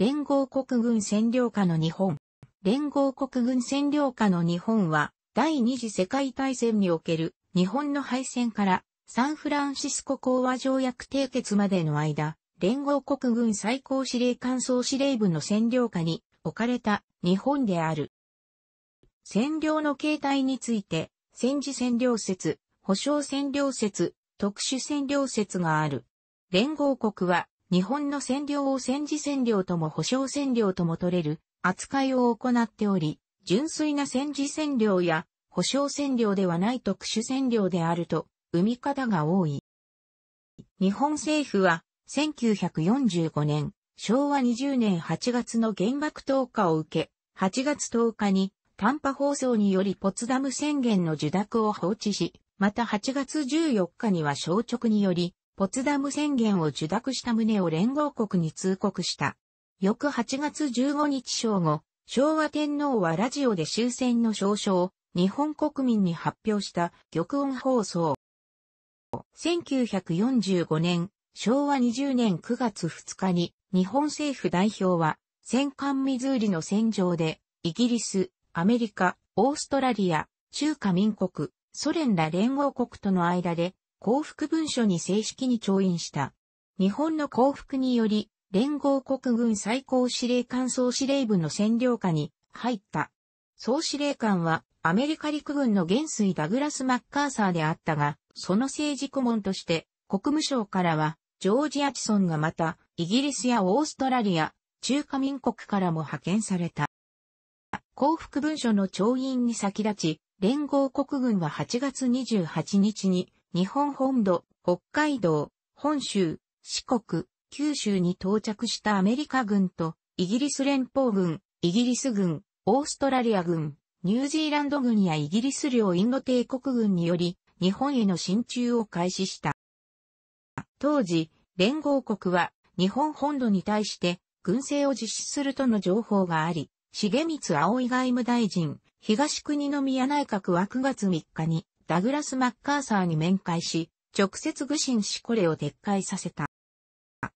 連合国軍占領下の日本。連合国軍占領下の日本は、第二次世界大戦における日本の敗戦からサンフランシスコ講和条約締結までの間、連合国軍最高司令官総司令部の占領下に置かれた日本である。占領の形態について、戦時占領説、保障占領説、特殊占領説がある。連合国は日本の占領を戦時占領とも保障占領とも取れる扱いを行っており、純粋な戦時占領や保障占領ではない特殊占領であると、生み方が多い。日本政府は、1945年、昭和20年8月の原爆投下を受け、8月10日に短波放送によりポツダム宣言の受諾を放置し、また8月14日には消直により、ポツダム宣言を受諾した旨を連合国に通告した。翌8月15日正午、昭和天皇はラジオで終戦の証書を日本国民に発表した玉音放送。1945年、昭和20年9月2日に日本政府代表は戦艦ミズーリの戦場でイギリス、アメリカ、オーストラリア、中華民国、ソ連ら連合国との間で幸福文書に正式に調印した。日本の降伏により、連合国軍最高司令官総司令部の占領下に入った。総司令官はアメリカ陸軍の元帥ダグラス・マッカーサーであったが、その政治顧問として国務省からはジョージ・アチソンがまたイギリスやオーストラリア、中華民国からも派遣された。幸福文書の調印に先立ち、連合国軍は8月28日に日本本土、北海道、本州、四国、九州に到着したアメリカ軍と、イギリス連邦軍、イギリス軍、オーストラリア軍、ニュージーランド軍やイギリス領インド帝国軍により、日本への進駐を開始した。当時、連合国は日本本土に対して軍政を実施するとの情報があり、重光葵外務大臣、東国宮内閣は9月3日にダグラス・マッカーサーに面会し、直接愚心しこれを撤回させた。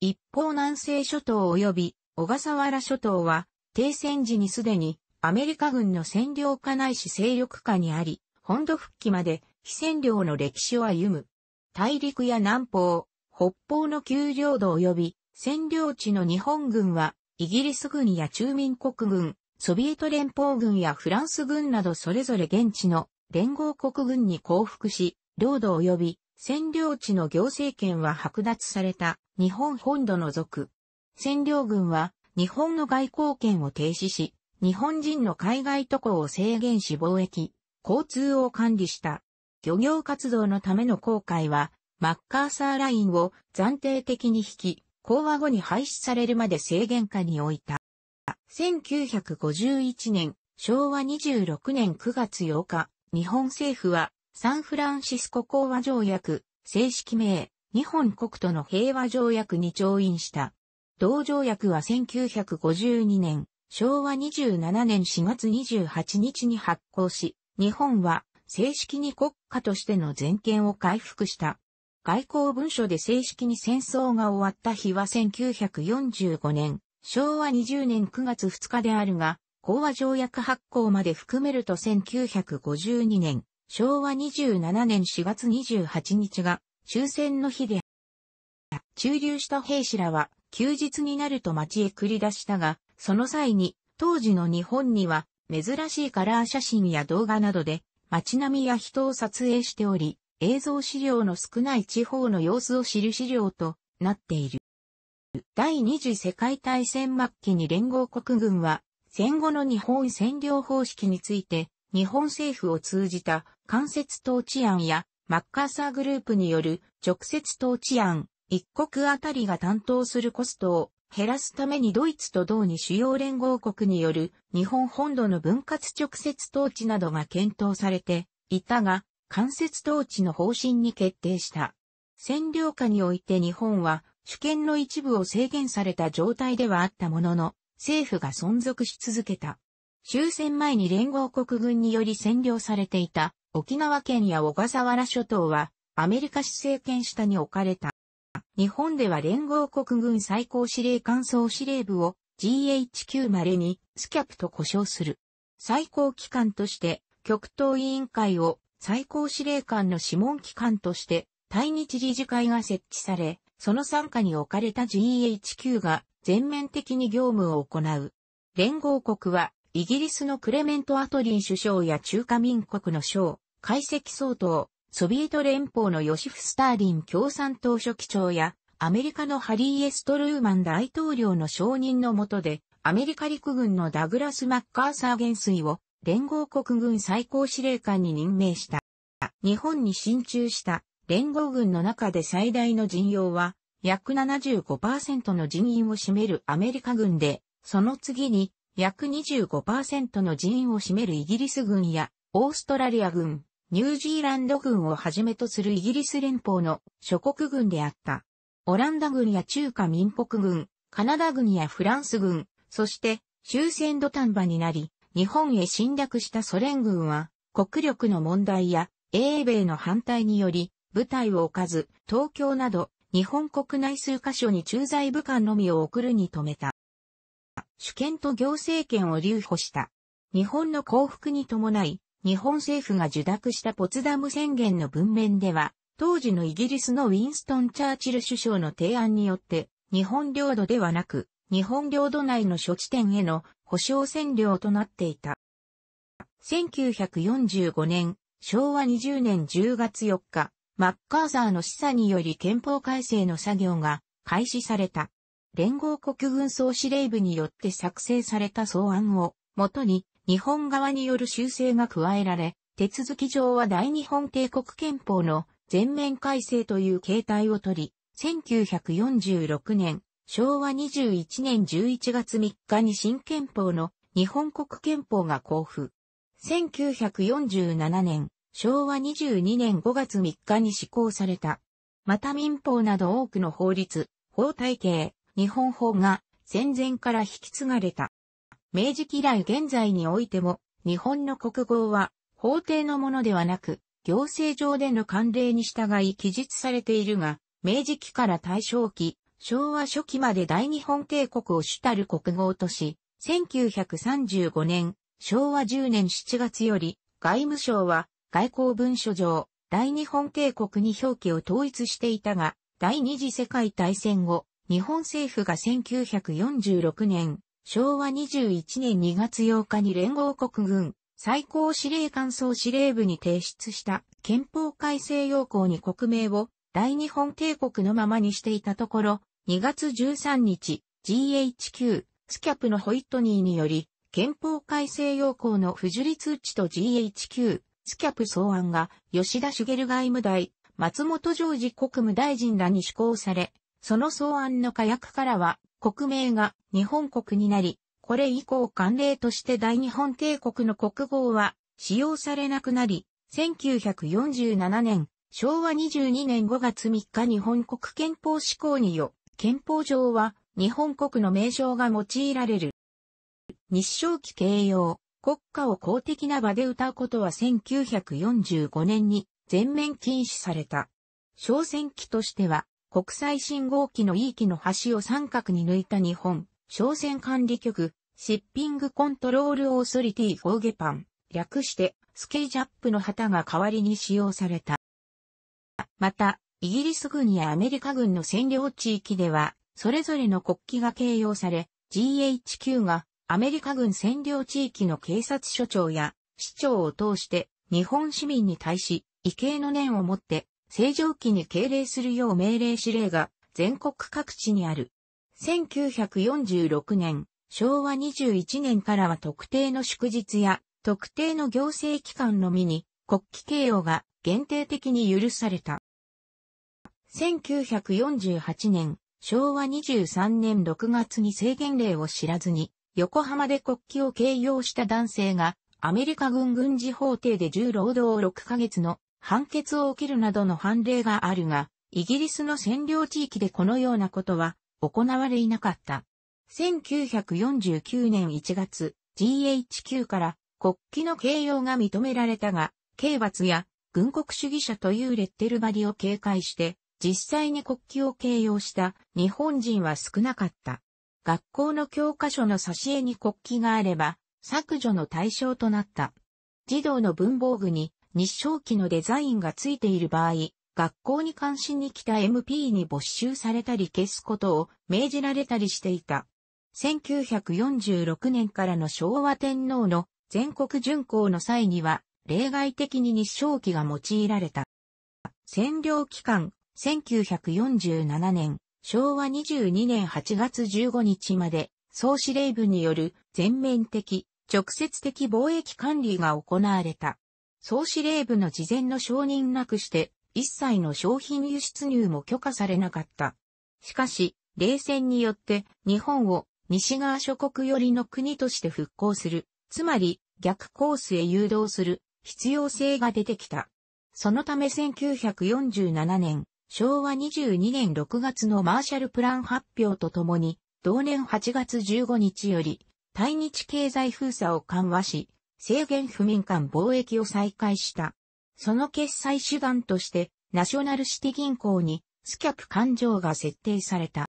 一方南西諸島及び小笠原諸島は、停戦時にすでにアメリカ軍の占領下ないし勢力下にあり、本土復帰まで非占領の歴史を歩む。大陸や南方、北方の丘陵土及び占領地の日本軍は、イギリス軍や中民国軍、ソビエト連邦軍やフランス軍などそれぞれ現地の連合国軍に降伏し、領土及び占領地の行政権は剥奪された日本本土の属。占領軍は日本の外交権を停止し、日本人の海外渡航を制限し貿易、交通を管理した。漁業活動のための航海は、マッカーサーラインを暫定的に引き、講和後に廃止されるまで制限下に置いた。1951年、昭和26年9月8日、日本政府は、サンフランシスコ講和条約、正式名、日本国との平和条約に調印した。同条約は1952年、昭和27年4月28日に発行し、日本は正式に国家としての全権を回復した。外交文書で正式に戦争が終わった日は1945年、昭和20年9月2日であるが、講和条約発行まで含めると1952年、昭和27年4月28日が終戦の日で、駐留した兵士らは休日になると街へ繰り出したが、その際に当時の日本には珍しいカラー写真や動画などで街並みや人を撮影しており、映像資料の少ない地方の様子を知る資料となっている。第二次世界大戦末期に連合国軍は戦後の日本占領方式について、日本政府を通じた間接統治案やマッカーサーグループによる直接統治案、一国あたりが担当するコストを減らすためにドイツと同に主要連合国による日本本土の分割直接統治などが検討されていたが、間接統治の方針に決定した。占領下において日本は主権の一部を制限された状態ではあったものの、政府が存続し続けた。終戦前に連合国軍により占領されていた沖縄県や小笠原諸島はアメリカ市政権下に置かれた。日本では連合国軍最高司令官総司令部を GHQ までにスキャプと呼称する。最高機関として極東委員会を最高司令官の諮問機関として対日理事会が設置され、その参加に置かれた GHQ が全面的に業務を行う。連合国は、イギリスのクレメント・アトリン首相や中華民国の省、解析総統、ソビエト連邦のヨシフ・スターリン共産党書記長や、アメリカのハリー・エストルーマン大統領の承認の下で、アメリカ陸軍のダグラス・マッカーサー元帥を連合国軍最高司令官に任命した。日本に進駐した連合軍の中で最大の陣容は約75%の人員を占めるアメリカ軍で、その次に約25%の人員を占めるイギリス軍やオーストラリア軍、ニュージーランド軍をはじめとするイギリス連邦の諸国軍であった。オランダ軍や中華民国軍、カナダ軍やフランス軍、そして終戦土壇場になり、日本へ侵略したソ連軍は、国力の問題や、英米の反対により、部隊を置かず、東京など、日本国内数カ所に駐在武官のみを送るに止めた。主権と行政権を留保した。日本の降伏に伴い、日本政府が受諾したポツダム宣言の文面では、当時のイギリスのウィンストン・チャーチル首相の提案によって、日本領土ではなく、日本領土内の諸地点への保障占領となっていた。1945年、昭和20年10月4日、マッカーサーの示唆により憲法改正の作業が開始された。連合国軍総司令部によって作成された草案をもとに日本側による修正が加えられ、手続き上は大日本帝国憲法の全面改正という形態をとり、1946年、昭和21年11月3日に新憲法の日本国憲法が交付。1947年、昭和22年5月3日に施行された。また民法など多くの法律、法体系、日本法が戦前から引き継がれた。明治期来現在においても、日本の国語は法定のものではなく、行政上での慣例に従い記述されているが、明治期から大正期、昭和初期まで大日本帝国を主たる国号とし、1935年、昭和10年7月より、外務省は外交文書上、大日本帝国に表記を統一していたが、第二次世界大戦後、日本政府が1946年、昭和21年2月8日に連合国軍最高司令官総司令部に提出した憲法改正要項に国名を大日本帝国のままにしていたところ、2月13日、GHQ、スキャップのホイットニーにより、憲法改正要項の不受理通知と GHQ、スキャプ草案が吉田茂外務大、松本常時国務大臣らに施行され、その草案の火薬からは国名が日本国になり、これ以降慣例として大日本帝国の国号は使用されなくなり、1947年、昭和22年5月3日日本国憲法施行によ、憲法上は日本国の名称が用いられる。日照期形容。国歌を公的な場で歌うことは1945年に全面禁止された。商船機としては、国際信号機の E 機の端を三角に抜いた日本、商船管理局、シッピングコントロールオーソリティフォーゲパン、略してスケージャップの旗が代わりに使用された。また、イギリス軍やアメリカ軍の占領地域では、それぞれの国旗が掲揚され、GHQ がアメリカ軍占領地域の警察署長や市長を通して日本市民に対し、異形の念を持って、正常期に敬礼するよう命令指令が全国各地にある。1946年、昭和21年からは特定の祝日や特定の行政機関のみに国旗掲揚が限定的に許された。1948年、昭和23年6月に制限令を知らずに横浜で国旗を掲揚した男性が、アメリカ軍軍事法廷で重労働6ヶ月の判決を受けるなどの判例があるが、イギリスの占領地域でこのようなことは行われいなかった。1949年1月、GHQ から国旗の掲揚が認められたが、刑罰や軍国主義者というレッテル貼りを警戒して、実際に国旗を掲揚した日本人は少なかった。学校の教科書の挿絵に国旗があれば、削除の対象となった。児童の文房具に日照旗のデザインがついている場合、学校に関心に来た MP に没収されたり消すことを命じられたりしていた。1946年からの昭和天皇の全国巡行の際には、例外的に日照旗が用いられた。占領期間、1947年、昭和22年8月15日まで、総司令部による全面的、直接的貿易管理が行われた。総司令部の事前の承認なくして、一切の商品輸出入も許可されなかった。しかし、冷戦によって日本を西側諸国寄りの国として復興する、つまり逆コースへ誘導する必要性が出てきた。そのため1947年、昭和22年6月のマーシャルプラン発表とともに、同年8月15日より、対日経済封鎖を緩和し、制限不民間貿易を再開した。その決済手段として、ナショナルシティ銀行に、スキャプ勘定が設定された。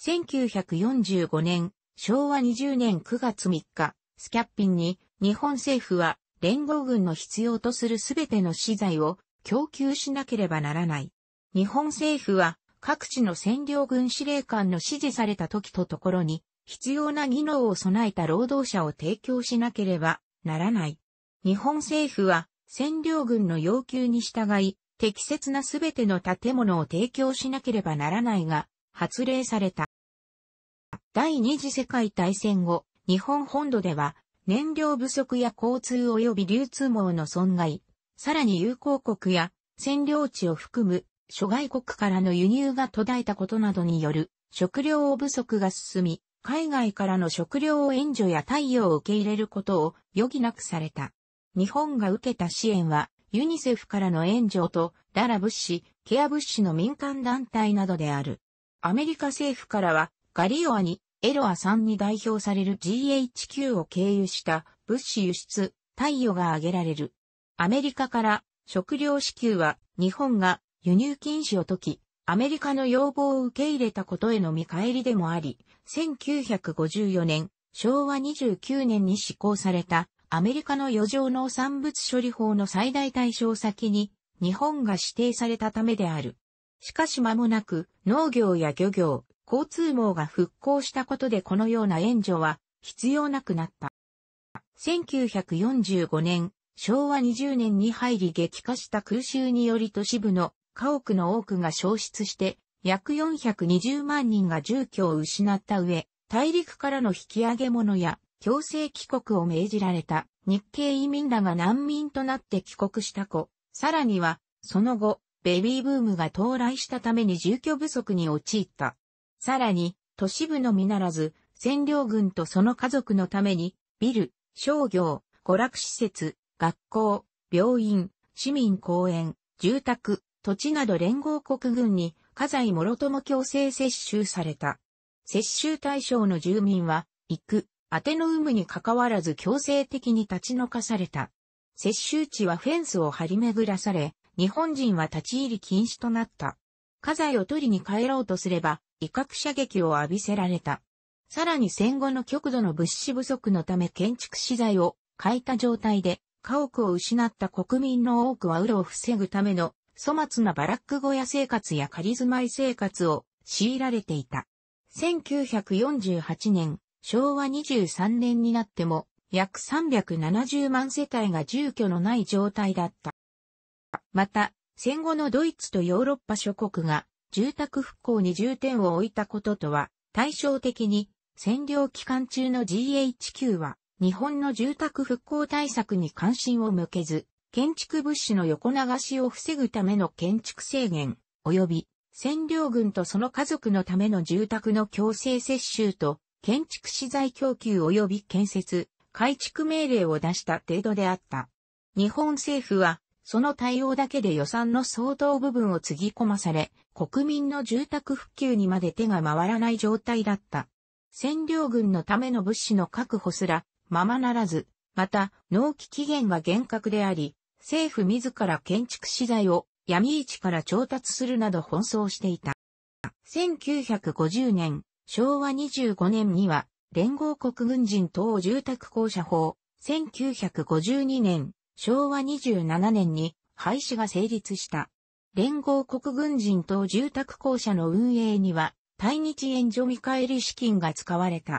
1945年、昭和20年9月3日、スキャッピンに、日本政府は、連合軍の必要とするすべての資材を供給しなければならない。日本政府は各地の占領軍司令官の指示された時とところに必要な技能を備えた労働者を提供しなければならない。日本政府は占領軍の要求に従い適切なすべての建物を提供しなければならないが発令された。第二次世界大戦後、日本本土では燃料不足や交通及び流通網の損害、さらに友好国や占領地を含む諸外国からの輸入が途絶えたことなどによる食料不足が進み、海外からの食料援助や対応を受け入れることを余儀なくされた。日本が受けた支援は、ユニセフからの援助と、ララ物資、ケア物資の民間団体などである。アメリカ政府からは、ガリオアに、エロアさんに代表される GHQ を経由した物資輸出、貸与が挙げられる。アメリカから食料支給は日本が輸入禁止を解き、アメリカの要望を受け入れたことへの見返りでもあり、1954年、昭和29年に施行されたアメリカの余剰農産物処理法の最大対象先に日本が指定されたためである。しかし間もなく農業や漁業、交通網が復興したことでこのような援助は必要なくなった。1945年、昭和20年に入り激化した空襲により都市部の家屋の多くが消失して、約420万人が住居を失った上、大陸からの引き上げ者や強制帰国を命じられた日系移民らが難民となって帰国した子、さらには、その後、ベビーブームが到来したために住居不足に陥った。さらに、都市部のみならず、占領軍とその家族のために、ビル、商業、娯楽施設、学校、病院、市民公園、住宅、土地など連合国軍に、家財諸とも強制接収された。接収対象の住民は、行く、宛ての有無に関わらず強制的に立ち退かされた。接収地はフェンスを張り巡らされ、日本人は立ち入り禁止となった。家財を取りに帰ろうとすれば、威嚇射撃を浴びせられた。さらに戦後の極度の物資不足のため建築資材を欠いた状態で、家屋を失った国民の多くはウロを防ぐための粗末なバラック小屋生活や仮住まい生活を強いられていた。1948年、昭和23年になっても、約370万世帯が住居のない状態だった。また、戦後のドイツとヨーロッパ諸国が住宅復興に重点を置いたこととは対照的に占領期間中の GHQ は日本の住宅復興対策に関心を向けず建築物資の横流しを防ぐための建築制限、及び占領軍とその家族のための住宅の強制接収と、建築資材供給及び建設、改築命令を出した程度であった。日本政府は、その対応だけで予算の相当部分をつぎ込まされ、国民の住宅復旧にまで手が回らない状態だった。占領軍のための物資の確保すら、ままならず、また、納期期限は厳格であり、政府自ら建築資材を闇市から調達するなど奔走していた。1950年、昭和25年には、連合国軍人等住宅公社法、1952年、昭和27年に廃止が成立した。連合国軍人等住宅公社の運営には、対日援助見返り資金が使われた。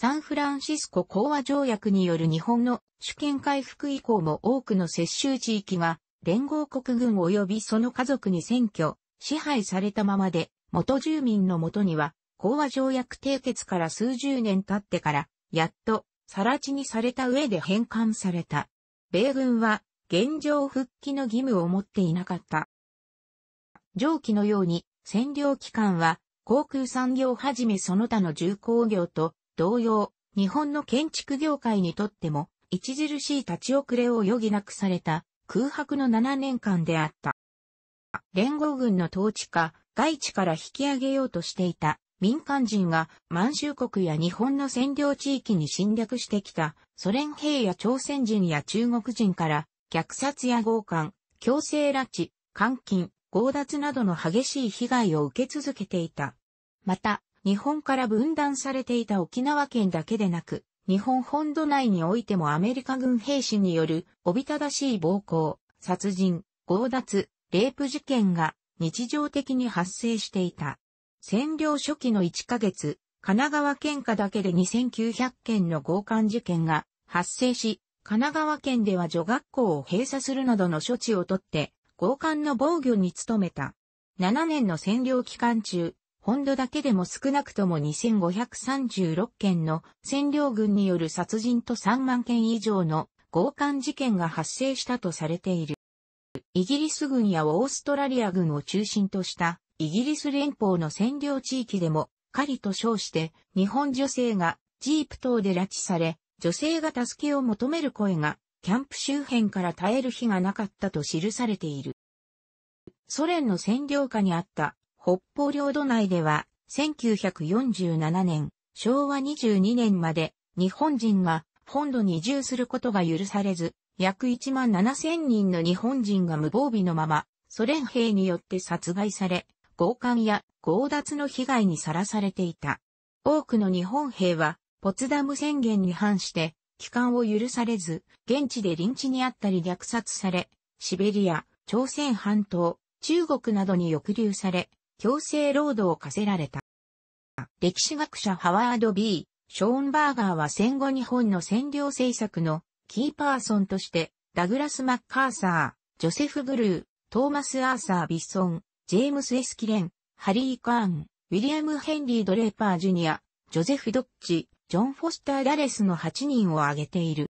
サンフランシスコ講和条約による日本の主権回復以降も多くの接収地域が連合国軍及びその家族に占拠、支配されたままで、元住民のもとには、講和条約締結から数十年経ってから、やっと、更地にされた上で返還された。米軍は、現状復帰の義務を持っていなかった。上記のように、占領期間は、航空産業はじめその他の重工業と同様、日本の建築業界にとっても、著しい立ち遅れを余儀なくされた空白の7年間であった。連合軍の統治下、外地から引き上げようとしていた民間人が満州国や日本の占領地域に侵略してきたソ連兵や朝鮮人や中国人から虐殺や強姦、強制拉致、監禁、強奪などの激しい被害を受け続けていた。また、日本から分断されていた沖縄県だけでなく、日本本土内においてもアメリカ軍兵士によるおびただしい暴行、殺人、強奪、レイプ事件が日常的に発生していた。占領初期の1ヶ月、神奈川県下だけで2900件の強姦事件が発生し、神奈川県では女学校を閉鎖するなどの処置をとって、強姦の防御に努めた。7年の占領期間中、本土だけでも少なくとも2536件の占領軍による殺人と3万件以上の強姦事件が発生したとされている。イギリス軍やオーストラリア軍を中心としたイギリス連邦の占領地域でも狩りと称して日本女性がジープ等で拉致され、女性が助けを求める声がキャンプ周辺から絶える日がなかったと記されている。ソ連の占領下にあった北方領土内では、1947年、昭和22年まで、日本人が本土に移住することが許されず、約1万7000人の日本人が無防備のまま、ソ連兵によって殺害され、強姦や強奪の被害にさらされていた。多くの日本兵は、ポツダム宣言に反して、帰還を許されず、現地で臨地にあったり虐殺され、シベリア、朝鮮半島、中国などに抑留され、強制労働を課せられた。歴史学者ハワード・ B・ ショーンバーガーは戦後日本の占領政策のキーパーソンとしてダグラス・マッカーサー、ジョセフ・ブルー、トーマス・アーサー・ビッソン、ジェームス・エスキレン、ハリー・カーン、ウィリアム・ヘンリー・ドレーパー・ジュニア、ジョゼフ・ドッチ、ジョン・フォスター・ダレスの8人を挙げている。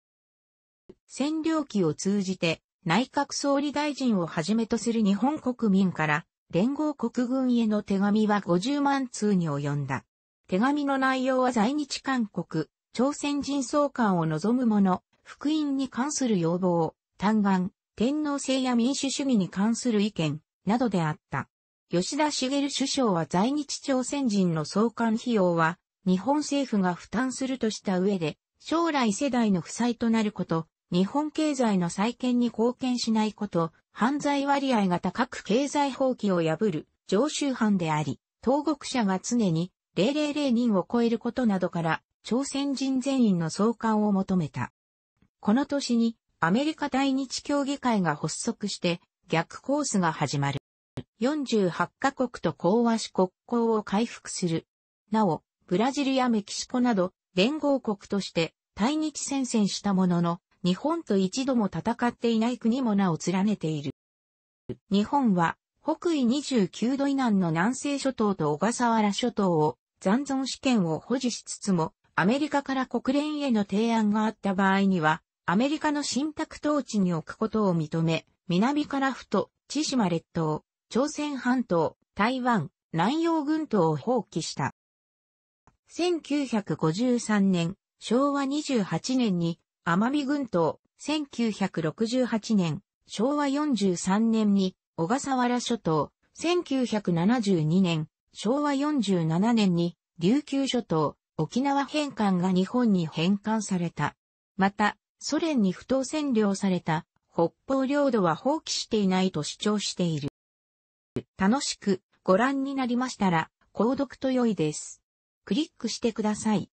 占領期を通じて内閣総理大臣をはじめとする日本国民から連合国軍への手紙は50万通に及んだ。手紙の内容は在日韓国、朝鮮人相関を望む者、福音に関する要望、嘆願、天皇制や民主主義に関する意見、などであった。吉田茂首相は在日朝鮮人の送還費用は、日本政府が負担するとした上で、将来世代の負債となること、日本経済の再建に貢献しないこと、犯罪割合が高く経済放棄を破る常習犯であり、投獄者が常に000人を超えることなどから、朝鮮人全員の送還を求めた。この年にアメリカ大日協議会が発足して逆コースが始まる。48カ国と講和し国交を回復する。なお、ブラジルやメキシコなど連合国として対日戦線したものの、日本と一度も戦っていない国も名を連ねている。日本は、北緯29度以南の南西諸島と小笠原諸島を残存主権を保持しつつも、アメリカから国連への提案があった場合には、アメリカの信託統治に置くことを認め、南からふと、千島列島、朝鮮半島、台湾、南洋群島を放棄した。1953年、昭和28年に奄美群島、1968年、昭和43年に、小笠原諸島、1972年、昭和47年に、琉球諸島、沖縄返還が日本に返還された。また、ソ連に不当占領された、北方領土は放棄していないと主張している。楽しくご覧になりましたら、購読と良いです。クリックしてください。